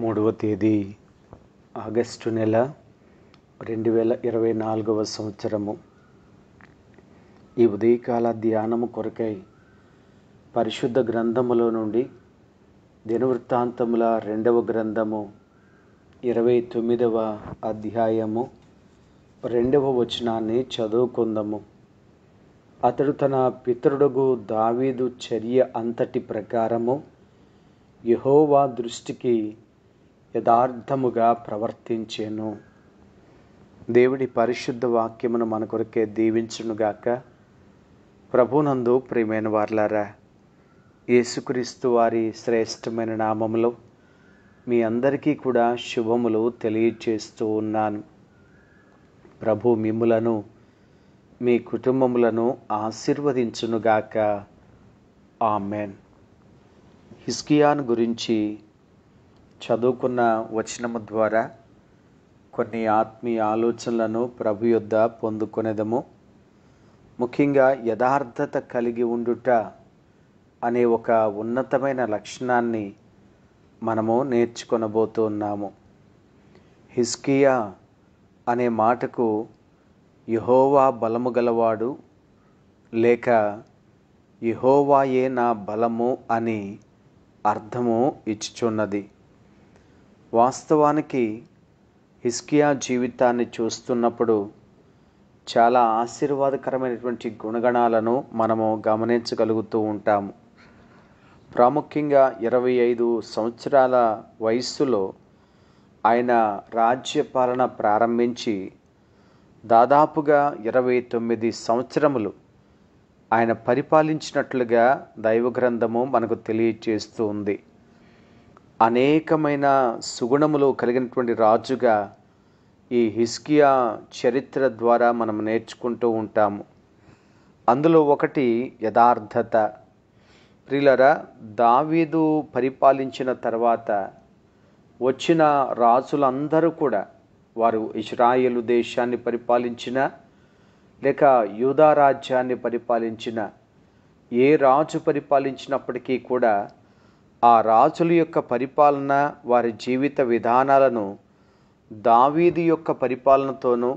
మూడవ తేదీ ఆగస్టు నెల రెండు వేల ఇరవై నాలుగవ సంవత్సరము ఈ ఉదయకాల ధ్యానము కొరకై పరిశుద్ధ గ్రంథములో నుండి దినవృత్తాంతముల రెండవ గ్రంథము ఇరవై తొమ్మిదవ అధ్యాయము రెండవ వచనాన్ని చదువుకుందాము అతడు తన పితరుడుగు దావీదు చర్య అంతటి ప్రకారము యహోవా దృష్టికి యథార్థముగా ప్రవర్తించేను దేవుడి పరిశుద్ధ వాక్యమును మన కొరకే దీవించునుగాక ప్రభునందు ప్రియమైన వార్లారా యేసుక్రీస్తు వారి శ్రేష్టమైన నామములో మీ అందరికీ కూడా శుభములు తెలియచేస్తూ ఉన్నాను ప్రభు మిమ్ములను మీ కుటుంబములను ఆశీర్వదించునుగాక ఆమెన్ హిస్కియాన్ గురించి చదువుకున్న వచనము ద్వారా కొన్ని ఆత్మీయ ఆలోచనలను ప్రభు యొద్ద పొందుకునేదము ముఖ్యంగా యథార్థత కలిగి ఉండుట అనే ఒక ఉన్నతమైన లక్షణాన్ని మనము నేర్చుకొనబోతూ ఉన్నాము హిస్కియా అనే మాటకు యహోవా బలము గలవాడు లేక యహోవాయే నా బలము అని అర్థము ఇచ్చుచున్నది వాస్తవానికి హిస్కియా జీవితాన్ని చూస్తున్నప్పుడు చాలా ఆశీర్వాదకరమైనటువంటి గుణగణాలను మనము గమనించగలుగుతూ ఉంటాము ప్రాముఖ్యంగా ఇరవై ఐదు సంవత్సరాల వయస్సులో ఆయన రాజ్యపాలన ప్రారంభించి దాదాపుగా ఇరవై తొమ్మిది సంవత్సరములు ఆయన పరిపాలించినట్లుగా దైవగ్రంథము మనకు తెలియచేస్తూ ఉంది అనేకమైన సుగుణములు కలిగినటువంటి రాజుగా ఈ హిస్కియా చరిత్ర ద్వారా మనం నేర్చుకుంటూ ఉంటాము అందులో ఒకటి యథార్థత ప్రిలరా దావీదు పరిపాలించిన తర్వాత వచ్చిన రాజులందరూ కూడా వారు ఇజ్రాయేలు దేశాన్ని పరిపాలించిన లేక యూదా రాజ్యాన్ని పరిపాలించిన ఏ రాజు పరిపాలించినప్పటికీ కూడా ఆ రాజుల యొక్క పరిపాలన వారి జీవిత విధానాలను దావీదు యొక్క పరిపాలనతోనూ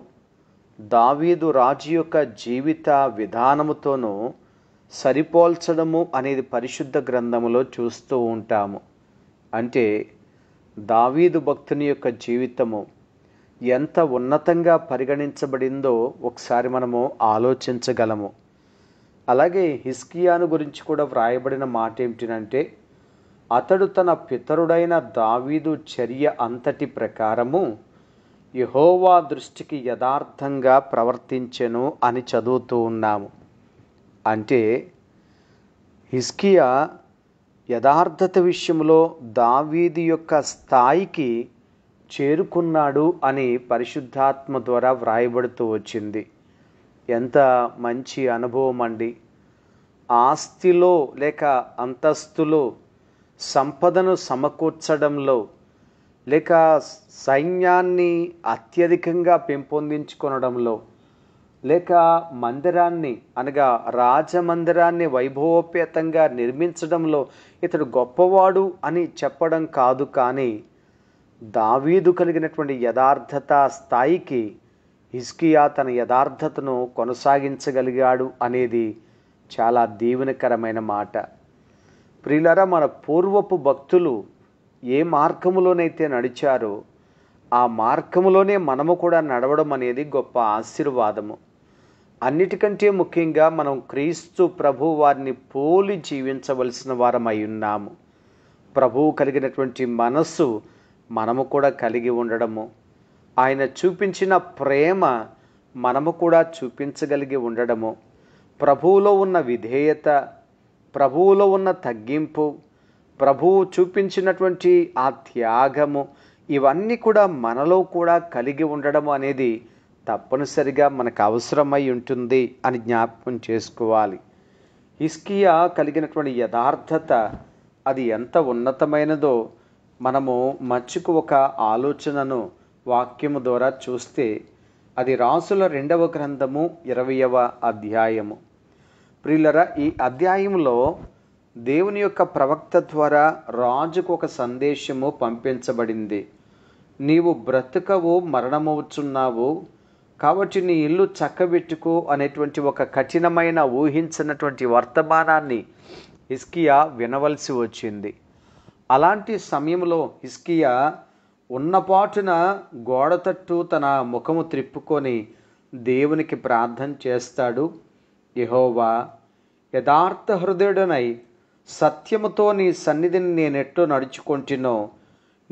దావీదు రాజు యొక్క జీవిత విధానముతోనూ సరిపోల్చడము అనేది పరిశుద్ధ గ్రంథములో చూస్తూ ఉంటాము అంటే దావీదు భక్తుని యొక్క జీవితము ఎంత ఉన్నతంగా పరిగణించబడిందో ఒకసారి మనము ఆలోచించగలము అలాగే హిస్కియాను గురించి కూడా వ్రాయబడిన మాట ఏమిటంటే అతడు తన పితరుడైన దావీదు చర్య అంతటి ప్రకారము యహోవా దృష్టికి యథార్థంగా ప్రవర్తించెను అని చదువుతూ ఉన్నాము అంటే హిస్కియా యథార్థత విషయంలో దావీది యొక్క స్థాయికి చేరుకున్నాడు అని పరిశుద్ధాత్మ ద్వారా వ్రాయబడుతూ వచ్చింది ఎంత మంచి అనుభవం అండి ఆస్తిలో లేక అంతస్తులో సంపదను సమకూర్చడంలో లేక సైన్యాన్ని అత్యధికంగా పెంపొందించుకొనడంలో లేక మందిరాన్ని అనగా రాజమందిరాన్ని వైభవోపేతంగా నిర్మించడంలో ఇతడు గొప్పవాడు అని చెప్పడం కాదు కానీ దావీదు కలిగినటువంటి యథార్థత స్థాయికి హిస్కియా తన యథార్థతను కొనసాగించగలిగాడు అనేది చాలా దీవెనకరమైన మాట ప్రియులరా మన పూర్వపు భక్తులు ఏ మార్గములోనైతే నడిచారో ఆ మార్గములోనే మనము కూడా నడవడం అనేది గొప్ప ఆశీర్వాదము అన్నిటికంటే ముఖ్యంగా మనం క్రీస్తు ప్రభు వారిని పోలి జీవించవలసిన వారమై ఉన్నాము ప్రభువు కలిగినటువంటి మనస్సు మనము కూడా కలిగి ఉండడము ఆయన చూపించిన ప్రేమ మనము కూడా చూపించగలిగి ఉండడము ప్రభువులో ఉన్న విధేయత ప్రభువులో ఉన్న తగ్గింపు ప్రభువు చూపించినటువంటి ఆ త్యాగము ఇవన్నీ కూడా మనలో కూడా కలిగి ఉండడం అనేది తప్పనిసరిగా మనకు అవసరమై ఉంటుంది అని జ్ఞాపకం చేసుకోవాలి ఇస్కియా కలిగినటువంటి యథార్థత అది ఎంత ఉన్నతమైనదో మనము మచ్చుకు ఒక ఆలోచనను వాక్యము ద్వారా చూస్తే అది రాసుల రెండవ గ్రంథము ఇరవయవ అధ్యాయము ప్రియులరా ఈ అధ్యాయంలో దేవుని యొక్క ప్రవక్త ద్వారా రాజుకు ఒక సందేశము పంపించబడింది నీవు బ్రతుకవు మరణమవుచున్నావు కాబట్టి నీ ఇల్లు చక్కబెట్టుకో అనేటువంటి ఒక కఠినమైన ఊహించినటువంటి వర్తమానాన్ని ఇస్కియా వినవలసి వచ్చింది అలాంటి సమయంలో ఇస్కియా ఉన్నపాటున గోడతట్టు తన ముఖము త్రిప్పుకొని దేవునికి ప్రార్థన చేస్తాడు యహోవా యథార్థ హృదయుడనై సత్యముతో నీ సన్నిధిని నేనెట్లు నడుచుకుంటునో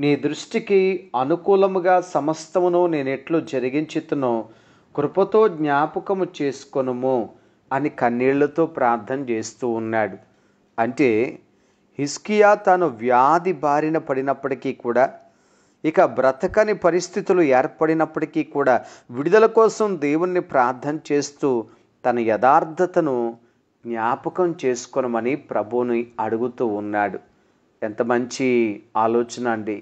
నీ దృష్టికి అనుకూలముగా సమస్తమును నేనెట్లు జరిగించుతునో కృపతో జ్ఞాపకము చేసుకొనుము అని కన్నీళ్లతో ప్రార్థన చేస్తూ ఉన్నాడు అంటే హిస్కియా తాను వ్యాధి బారిన పడినప్పటికీ కూడా ఇక బ్రతకని పరిస్థితులు ఏర్పడినప్పటికీ కూడా విడుదల కోసం దేవుణ్ణి ప్రార్థన చేస్తూ తన యథార్థతను జ్ఞాపకం చేసుకోనమని ప్రభువుని అడుగుతూ ఉన్నాడు ఎంత మంచి ఆలోచన అండి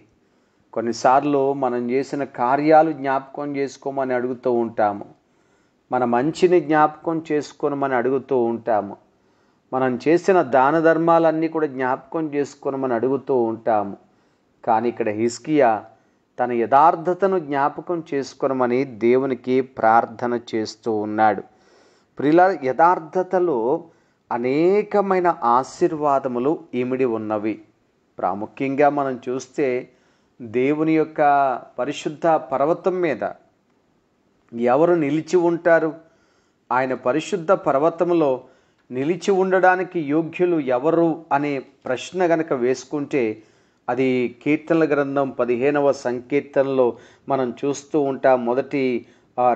కొన్నిసార్లు మనం చేసిన కార్యాలు జ్ఞాపకం చేసుకోమని అడుగుతూ ఉంటాము మన మంచిని జ్ఞాపకం చేసుకోనమని అడుగుతూ ఉంటాము మనం చేసిన దాన ధర్మాలన్నీ కూడా జ్ఞాపకం చేసుకోనమని అడుగుతూ ఉంటాము కానీ ఇక్కడ హిస్కియా తన యథార్థతను జ్ఞాపకం చేసుకోనమని దేవునికి ప్రార్థన చేస్తూ ఉన్నాడు ప్రిల యథార్థతలో అనేకమైన ఆశీర్వాదములు ఇమిడి ఉన్నవి ప్రాముఖ్యంగా మనం చూస్తే దేవుని యొక్క పరిశుద్ధ పర్వతం మీద ఎవరు నిలిచి ఉంటారు ఆయన పరిశుద్ధ పర్వతంలో నిలిచి ఉండడానికి యోగ్యులు ఎవరు అనే ప్రశ్న గనక వేసుకుంటే అది కీర్తనల గ్రంథం పదిహేనవ సంకీర్తనలో మనం చూస్తూ ఉంటాం మొదటి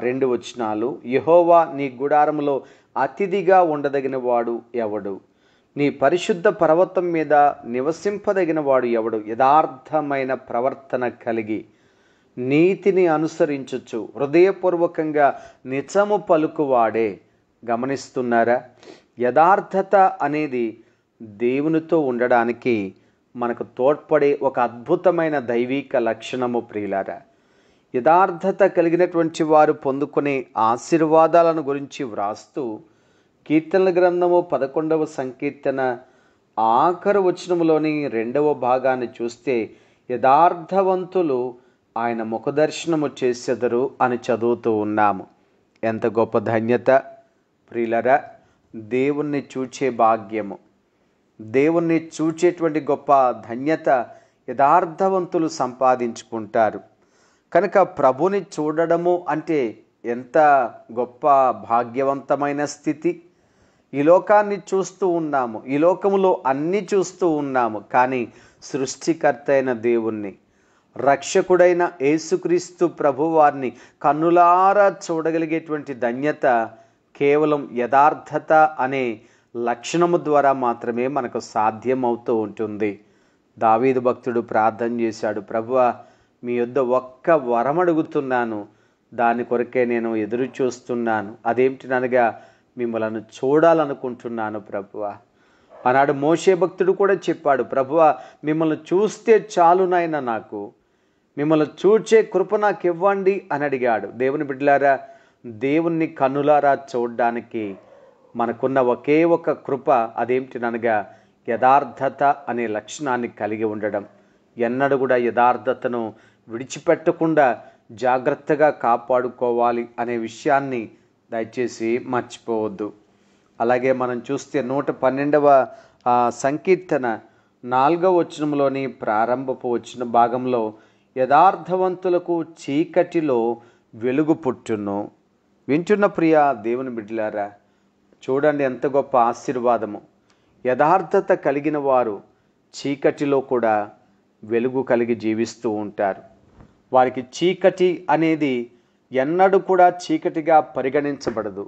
రెండు వచనాలు యహోవా నీ గుడారంలో అతిథిగా ఉండదగిన వాడు ఎవడు నీ పరిశుద్ధ పర్వతం మీద నివసింపదగిన వాడు ఎవడు యథార్థమైన ప్రవర్తన కలిగి నీతిని అనుసరించచ్చు హృదయపూర్వకంగా నిజము పలుకువాడే గమనిస్తున్నారా యథార్థత అనేది దేవునితో ఉండడానికి మనకు తోడ్పడే ఒక అద్భుతమైన దైవిక లక్షణము ప్రియులారా యథార్థత కలిగినటువంటి వారు పొందుకునే ఆశీర్వాదాలను గురించి వ్రాస్తూ కీర్తనల గ్రంథము పదకొండవ సంకీర్తన ఆఖరు వచనంలోని రెండవ భాగాన్ని చూస్తే యథార్థవంతులు ఆయన ముఖదర్శనము చేసెదరు అని చదువుతూ ఉన్నాము ఎంత గొప్ప ధన్యత ప్రిలర దేవుణ్ణి చూచే భాగ్యము దేవుణ్ణి చూచేటువంటి గొప్ప ధన్యత యథార్థవంతులు సంపాదించుకుంటారు కనుక ప్రభుని చూడడము అంటే ఎంత గొప్ప భాగ్యవంతమైన స్థితి ఈ లోకాన్ని చూస్తూ ఉన్నాము ఈ లోకములో అన్నీ చూస్తూ ఉన్నాము కానీ సృష్టికర్త అయిన దేవుణ్ణి రక్షకుడైన యేసుక్రీస్తు ప్రభువారిని కన్నులారా చూడగలిగేటువంటి ధన్యత కేవలం యథార్థత అనే లక్షణము ద్వారా మాత్రమే మనకు సాధ్యమవుతూ ఉంటుంది దావీదు భక్తుడు ప్రార్థన చేశాడు ప్రభువ మీ యొద్ద ఒక్క వరం అడుగుతున్నాను దాని కొరకే నేను ఎదురు చూస్తున్నాను అదేమిటినగా మిమ్మలను చూడాలనుకుంటున్నాను ప్రభువ ఆనాడు మోసే భక్తుడు కూడా చెప్పాడు ప్రభువ మిమ్మల్ని చూస్తే చాలు నాయన నాకు మిమ్మల్ని చూచే కృప నాకు ఇవ్వండి అని అడిగాడు దేవుని బిడ్డలారా దేవుణ్ణి కన్నులారా చూడడానికి మనకున్న ఒకే ఒక కృప అదేమిటినగా యథార్థత అనే లక్షణాన్ని కలిగి ఉండడం ఎన్నడూ కూడా యథార్థతను విడిచిపెట్టకుండా జాగ్రత్తగా కాపాడుకోవాలి అనే విషయాన్ని దయచేసి మర్చిపోవద్దు అలాగే మనం చూస్తే నూట పన్నెండవ సంకీర్తన నాలుగవ వచనంలోని ప్రారంభపు వచ్చిన భాగంలో యథార్థవంతులకు చీకటిలో వెలుగు పుట్టును వింటున్న ప్రియ దేవుని బిడ్డలారా చూడండి ఎంత గొప్ప ఆశీర్వాదము యథార్థత కలిగిన వారు చీకటిలో కూడా వెలుగు కలిగి జీవిస్తూ ఉంటారు వారికి చీకటి అనేది ఎన్నడూ కూడా చీకటిగా పరిగణించబడదు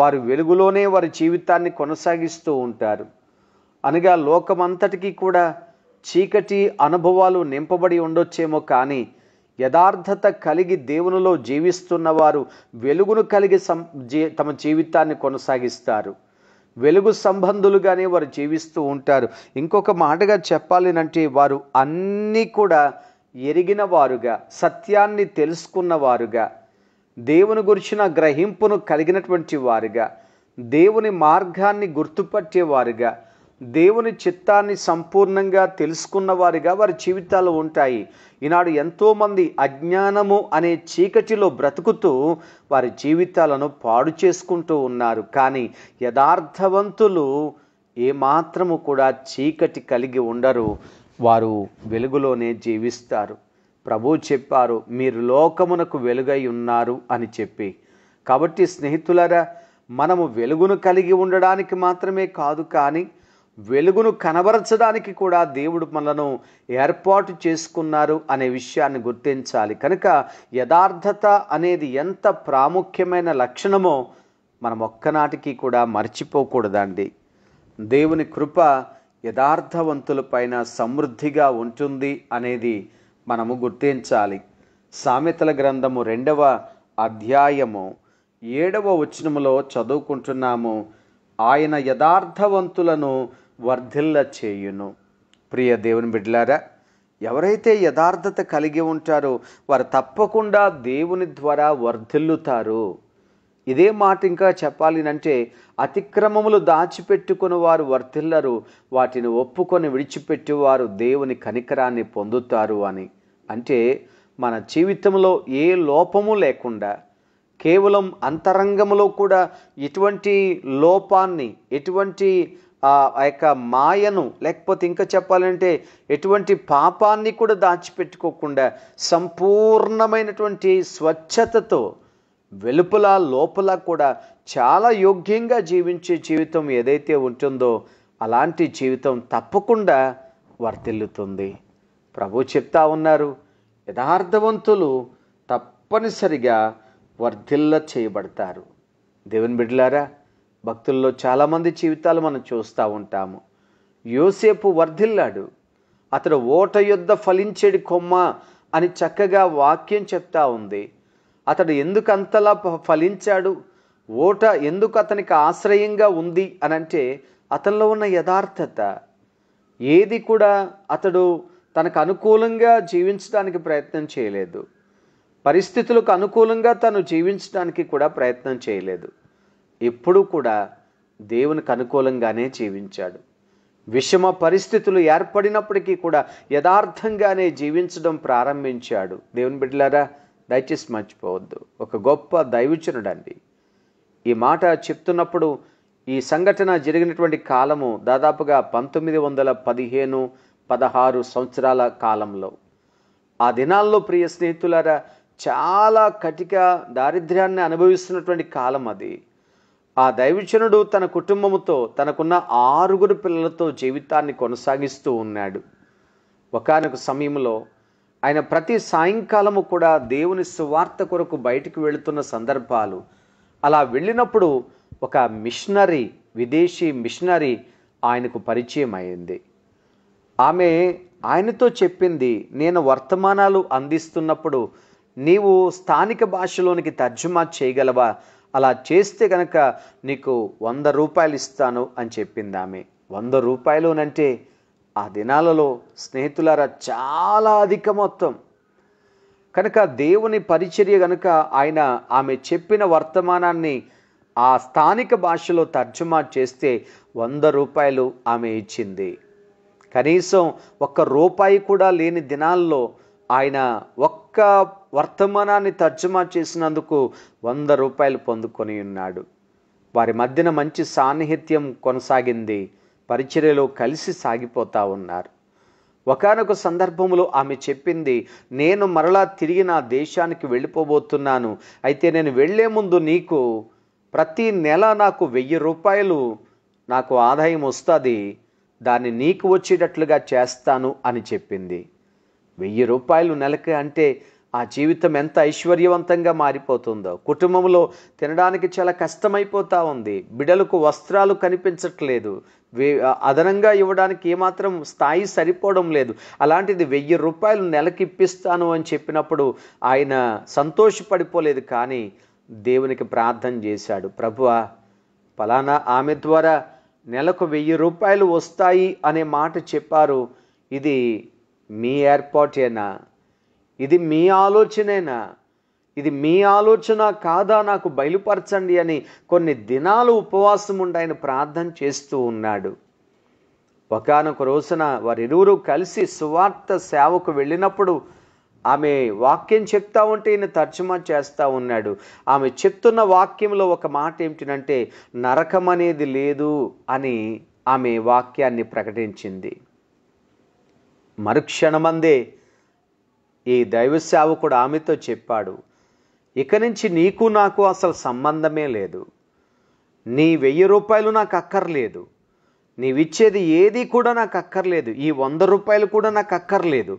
వారు వెలుగులోనే వారి జీవితాన్ని కొనసాగిస్తూ ఉంటారు అనగా లోకమంతటికీ కూడా చీకటి అనుభవాలు నింపబడి ఉండొచ్చేమో కానీ యథార్థత కలిగి దేవునిలో జీవిస్తున్న వారు వెలుగును కలిగి సం జీ తమ జీవితాన్ని కొనసాగిస్తారు వెలుగు సంబంధులుగానే వారు జీవిస్తూ ఉంటారు ఇంకొక మాటగా చెప్పాలి అంటే వారు అన్నీ కూడా ఎరిగిన వారుగా సత్యాన్ని తెలుసుకున్నవారుగా దేవుని గురిచిన గ్రహింపును కలిగినటువంటి వారుగా దేవుని మార్గాన్ని గుర్తుపట్టేవారుగా దేవుని చిత్తాన్ని సంపూర్ణంగా వారిగా వారి జీవితాలు ఉంటాయి ఈనాడు ఎంతోమంది అజ్ఞానము అనే చీకటిలో బ్రతుకుతూ వారి జీవితాలను పాడు చేసుకుంటూ ఉన్నారు కానీ యథార్థవంతులు ఏమాత్రము కూడా చీకటి కలిగి ఉండరు వారు వెలుగులోనే జీవిస్తారు ప్రభు చెప్పారు మీరు లోకమునకు వెలుగై ఉన్నారు అని చెప్పి కాబట్టి స్నేహితులరా మనము వెలుగును కలిగి ఉండడానికి మాత్రమే కాదు కానీ వెలుగును కనబరచడానికి కూడా దేవుడు మనను ఏర్పాటు చేసుకున్నారు అనే విషయాన్ని గుర్తించాలి కనుక యథార్థత అనేది ఎంత ప్రాముఖ్యమైన లక్షణమో మనం ఒక్కనాటికి కూడా మర్చిపోకూడదండి దేవుని కృప యథార్థవంతులపైన సమృద్ధిగా ఉంటుంది అనేది మనము గుర్తించాలి సామెతల గ్రంథము రెండవ అధ్యాయము ఏడవ వచనములో చదువుకుంటున్నాము ఆయన యథార్థవంతులను వర్ధిల్ల చేయును ప్రియ దేవుని బిడ్లారా ఎవరైతే యథార్థత కలిగి ఉంటారో వారు తప్పకుండా దేవుని ద్వారా వర్ధిల్లుతారు ఇదే మాట ఇంకా చెప్పాలి అంటే అతిక్రమములు దాచిపెట్టుకుని వారు వర్తిల్లరు వాటిని ఒప్పుకొని విడిచిపెట్టేవారు దేవుని కనికరాన్ని పొందుతారు అని అంటే మన జీవితంలో ఏ లోపము లేకుండా కేవలం అంతరంగంలో కూడా ఎటువంటి లోపాన్ని ఎటువంటి ఆ యొక్క మాయను లేకపోతే ఇంకా చెప్పాలంటే ఎటువంటి పాపాన్ని కూడా దాచిపెట్టుకోకుండా సంపూర్ణమైనటువంటి స్వచ్ఛతతో వెలుపల లోపల కూడా చాలా యోగ్యంగా జీవించే జీవితం ఏదైతే ఉంటుందో అలాంటి జీవితం తప్పకుండా వర్తిల్లుతుంది ప్రభు చెప్తా ఉన్నారు యథార్థవంతులు తప్పనిసరిగా వర్ధిల్ల చేయబడతారు దేవుని బిడ్డలారా భక్తుల్లో చాలామంది జీవితాలు మనం చూస్తూ ఉంటాము యోసేపు వర్ధిల్లాడు అతడు ఓట యుద్ధ ఫలించేడి కొమ్మ అని చక్కగా వాక్యం చెప్తా ఉంది అతడు ఎందుకంతలా ఫలించాడు ఓట ఎందుకు అతనికి ఆశ్రయంగా ఉంది అని అంటే అతనిలో ఉన్న యథార్థత ఏది కూడా అతడు తనకు అనుకూలంగా జీవించడానికి ప్రయత్నం చేయలేదు పరిస్థితులకు అనుకూలంగా తను జీవించడానికి కూడా ప్రయత్నం చేయలేదు ఎప్పుడూ కూడా దేవునికి అనుకూలంగానే జీవించాడు విషమ పరిస్థితులు ఏర్పడినప్పటికీ కూడా యథార్థంగానే జీవించడం ప్రారంభించాడు దేవుని బిడ్డలారా దయచేసి మర్చిపోవద్దు ఒక గొప్ప దైవచనుడండి ఈ మాట చెప్తున్నప్పుడు ఈ సంఘటన జరిగినటువంటి కాలము దాదాపుగా పంతొమ్మిది వందల పదిహేను పదహారు సంవత్సరాల కాలంలో ఆ దినాల్లో ప్రియ స్నేహితులారా చాలా కటిక దారిద్ర్యాన్ని అనుభవిస్తున్నటువంటి కాలం అది ఆ దైవచనుడు తన కుటుంబముతో తనకున్న ఆరుగురు పిల్లలతో జీవితాన్ని కొనసాగిస్తూ ఉన్నాడు ఒకనొక సమయంలో ఆయన ప్రతి సాయంకాలము కూడా దేవుని సువార్త కొరకు బయటికి వెళుతున్న సందర్భాలు అలా వెళ్ళినప్పుడు ఒక మిషనరీ విదేశీ మిషనరీ ఆయనకు పరిచయం అయింది ఆమె ఆయనతో చెప్పింది నేను వర్తమానాలు అందిస్తున్నప్పుడు నీవు స్థానిక భాషలోనికి తర్జుమా చేయగలవా అలా చేస్తే కనుక నీకు వంద రూపాయలు ఇస్తాను అని చెప్పింది ఆమె వంద రూపాయలునంటే ఆ దినాలలో స్నేహితులారా చాలా అధిక మొత్తం కనుక దేవుని పరిచర్య కనుక ఆయన ఆమె చెప్పిన వర్తమానాన్ని ఆ స్థానిక భాషలో తర్జుమా చేస్తే వంద రూపాయలు ఆమె ఇచ్చింది కనీసం ఒక్క రూపాయి కూడా లేని దినాల్లో ఆయన ఒక్క వర్తమానాన్ని తర్జుమా చేసినందుకు వంద రూపాయలు పొందుకొని ఉన్నాడు వారి మధ్యన మంచి సాన్నిహిత్యం కొనసాగింది పరిచర్యలో కలిసి సాగిపోతా ఉన్నారు ఒకనొక సందర్భంలో ఆమె చెప్పింది నేను మరలా తిరిగి నా దేశానికి వెళ్ళిపోబోతున్నాను అయితే నేను వెళ్లే ముందు నీకు ప్రతి నెల నాకు వెయ్యి రూపాయలు నాకు ఆదాయం వస్తుంది దాన్ని నీకు వచ్చేటట్లుగా చేస్తాను అని చెప్పింది వెయ్యి రూపాయలు నెలకి అంటే ఆ జీవితం ఎంత ఐశ్వర్యవంతంగా మారిపోతుందో కుటుంబంలో తినడానికి చాలా కష్టమైపోతూ ఉంది బిడలకు వస్త్రాలు కనిపించట్లేదు అదనంగా ఇవ్వడానికి ఏమాత్రం స్థాయి సరిపోవడం లేదు అలాంటిది వెయ్యి రూపాయలు నెలకి ఇప్పిస్తాను అని చెప్పినప్పుడు ఆయన సంతోషపడిపోలేదు కానీ దేవునికి ప్రార్థన చేశాడు ప్రభువ ఫలానా ఆమె ద్వారా నెలకు వెయ్యి రూపాయలు వస్తాయి అనే మాట చెప్పారు ఇది మీ ఏర్పాటేనా ఇది మీ ఆలోచనేనా ఇది మీ ఆలోచన కాదా నాకు బయలుపరచండి అని కొన్ని దినాలు ఉపవాసం ఉండి ఆయన ప్రార్థన చేస్తూ ఉన్నాడు ఒకనొక రోజున వారిరువురు కలిసి సువార్త సేవకు వెళ్ళినప్పుడు ఆమె వాక్యం చెప్తా ఉంటే ఈయన తర్జుమా చేస్తూ ఉన్నాడు ఆమె చెప్తున్న వాక్యంలో ఒక మాట ఏమిటంటే నరకం అనేది లేదు అని ఆమె వాక్యాన్ని ప్రకటించింది మరుక్షణమందే ఈ దైవ కూడా ఆమెతో చెప్పాడు ఇక నుంచి నీకు నాకు అసలు సంబంధమే లేదు నీ వెయ్యి రూపాయలు నాకు అక్కర్లేదు నీవిచ్చేది ఏది కూడా నాకు అక్కర్లేదు ఈ వంద రూపాయలు కూడా నాకు అక్కర్లేదు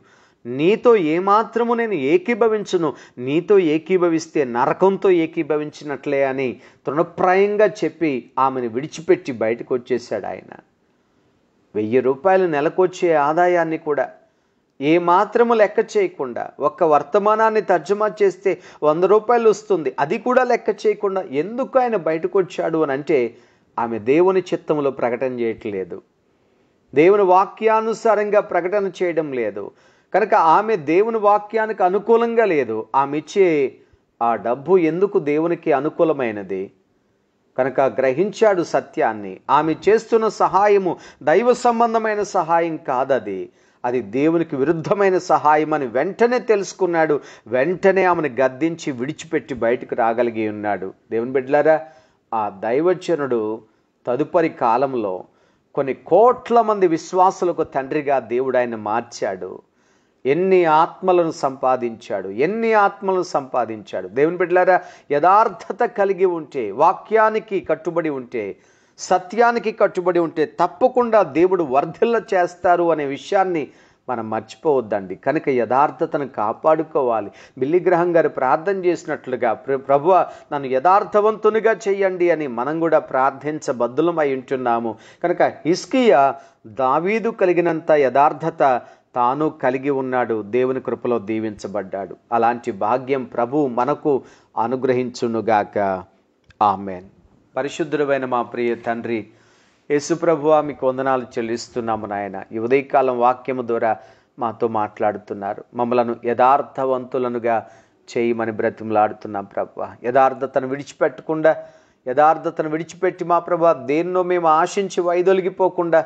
నీతో ఏమాత్రము నేను ఏకీభవించును నీతో ఏకీభవిస్తే నరకంతో ఏకీభవించినట్లే అని తృణప్రాయంగా చెప్పి ఆమెను విడిచిపెట్టి బయటకు వచ్చేశాడు ఆయన వెయ్యి రూపాయలు నెలకొచ్చే ఆదాయాన్ని కూడా ఏ మాత్రము లెక్క చేయకుండా ఒక్క వర్తమానాన్ని తర్జమా చేస్తే వంద రూపాయలు వస్తుంది అది కూడా లెక్క చేయకుండా ఎందుకు ఆయన బయటకు వచ్చాడు అని అంటే ఆమె దేవుని చిత్తంలో ప్రకటన చేయట్లేదు దేవుని వాక్యానుసారంగా ప్రకటన చేయడం లేదు కనుక ఆమె దేవుని వాక్యానికి అనుకూలంగా లేదు ఆమె ఇచ్చే ఆ డబ్బు ఎందుకు దేవునికి అనుకూలమైనది కనుక గ్రహించాడు సత్యాన్ని ఆమె చేస్తున్న సహాయము దైవ సంబంధమైన సహాయం కాదది అది దేవునికి విరుద్ధమైన సహాయం అని వెంటనే తెలుసుకున్నాడు వెంటనే ఆమెను గద్దించి విడిచిపెట్టి బయటకు రాగలిగి ఉన్నాడు దేవుని బిడ్డలారా ఆ దైవజనుడు తదుపరి కాలంలో కొన్ని కోట్ల మంది విశ్వాసులకు తండ్రిగా దేవుడు ఆయన మార్చాడు ఎన్ని ఆత్మలను సంపాదించాడు ఎన్ని ఆత్మలను సంపాదించాడు దేవుని బిడ్డలారా యథార్థత కలిగి ఉంటే వాక్యానికి కట్టుబడి ఉంటే సత్యానికి కట్టుబడి ఉంటే తప్పకుండా దేవుడు వర్ధిల్ల చేస్తారు అనే విషయాన్ని మనం మర్చిపోవద్దండి కనుక యథార్థతను కాపాడుకోవాలి బిల్లిగ్రహం గారు ప్రార్థన చేసినట్లుగా ప్రభు నన్ను యథార్థవంతునిగా చేయండి అని మనం కూడా బద్దులమై ఉంటున్నాము కనుక హిస్కియ దావీదు కలిగినంత యథార్థత తాను కలిగి ఉన్నాడు దేవుని కృపలో దీవించబడ్డాడు అలాంటి భాగ్యం ప్రభు మనకు అనుగ్రహించునుగాక ఆమెన్ పరిశుద్ధుడమైన మా ప్రియ తండ్రి యేసుప్రభువ మీకు వందనాలు చెల్లిస్తున్నాము నాయన ఈ ఉదయకాలం వాక్యము ద్వారా మాతో మాట్లాడుతున్నారు మమ్మలను యథార్థవంతులనుగా చేయమని బ్రతిమలాడుతున్నాం ప్రభు యథార్థతను విడిచిపెట్టకుండా యథార్థతను విడిచిపెట్టి మా ప్రభా దేన్నో మేము ఆశించి వైదొలిగిపోకుండా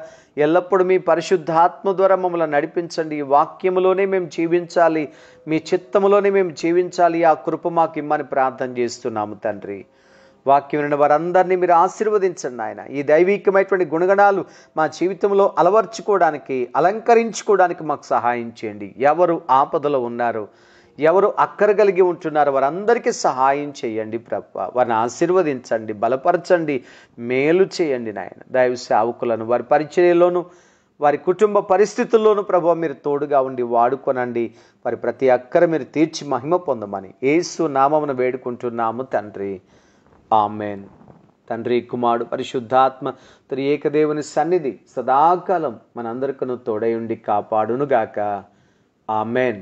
ఎల్లప్పుడూ మీ పరిశుద్ధాత్మ ద్వారా మమ్మల్ని నడిపించండి ఈ వాక్యములోనే మేము జీవించాలి మీ చిత్తములోనే మేము జీవించాలి ఆ కృప మాకు ఇమ్మని ప్రార్థన చేస్తున్నాము తండ్రి వాక్యం విన్న వారందరినీ మీరు ఆశీర్వదించండి ఆయన ఈ దైవికమైనటువంటి గుణగణాలు మా జీవితంలో అలవర్చుకోవడానికి అలంకరించుకోవడానికి మాకు సహాయం చేయండి ఎవరు ఆపదలో ఉన్నారో ఎవరు అక్కర కలిగి ఉంటున్నారో వారందరికీ సహాయం చేయండి ప్రభ వారిని ఆశీర్వదించండి బలపరచండి మేలు చేయండి నాయన దైవ సేవకులను వారి పరిచర్యలోను వారి కుటుంబ పరిస్థితుల్లోనూ ప్రభావ మీరు తోడుగా ఉండి వాడుకొనండి వారి ప్రతి అక్కర మీరు తీర్చి మహిమ పొందమని ఏసు నామమును వేడుకుంటున్నాము తండ్రి ఆమెన్ తండ్రి కుమారుడు పరిశుద్ధాత్మ తరి ఏకదేవుని సన్నిధి సదాకాలం మనందరికను తోడయుండి కాపాడునుగాక ఆమెన్